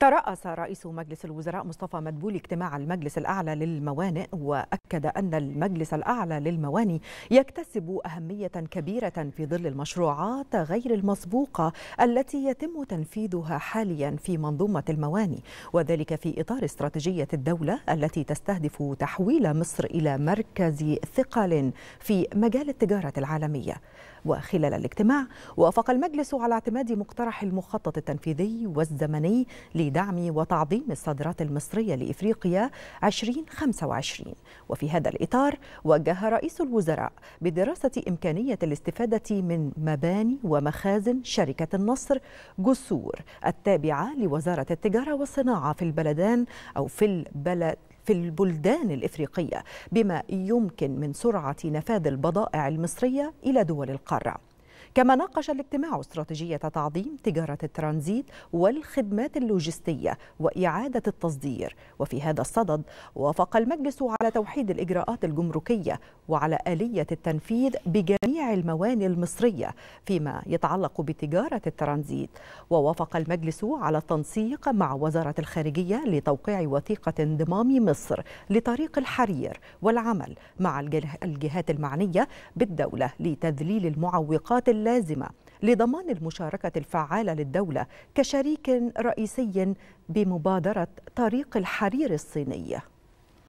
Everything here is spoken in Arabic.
ترأس رئيس مجلس الوزراء مصطفى مدبولي اجتماع المجلس الأعلى للموانئ وأكد أن المجلس الأعلى للمواني يكتسب أهمية كبيرة في ظل المشروعات غير المسبوقة التي يتم تنفيذها حاليا في منظومة المواني وذلك في إطار استراتيجية الدولة التي تستهدف تحويل مصر إلى مركز ثقل في مجال التجارة العالمية وخلال الاجتماع وافق المجلس على اعتماد مقترح المخطط التنفيذي والزمني لدعم وتعظيم الصادرات المصرية لإفريقيا 2025 وفي هذا الإطار وجه رئيس الوزراء بدراسة إمكانية الاستفادة من مباني ومخازن شركة النصر جسور التابعة لوزارة التجارة والصناعة في البلدان أو في البلد في البلدان الإفريقية بما يمكن من سرعة نفاذ البضائع المصرية إلى دول القارة كما ناقش الاجتماع استراتيجية تعظيم تجارة الترانزيت والخدمات اللوجستية وإعادة التصدير وفي هذا الصدد وافق المجلس على توحيد الإجراءات الجمركية وعلى آلية التنفيذ بجميع المواني المصرية فيما يتعلق بتجارة الترانزيت ووافق المجلس على التنسيق مع وزارة الخارجية لتوقيع وثيقة انضمام مصر لطريق الحرير والعمل مع الجهات المعنية بالدولة لتذليل المعوقات اللازمه لضمان المشاركه الفعاله للدوله كشريك رئيسي بمبادره طريق الحرير الصيني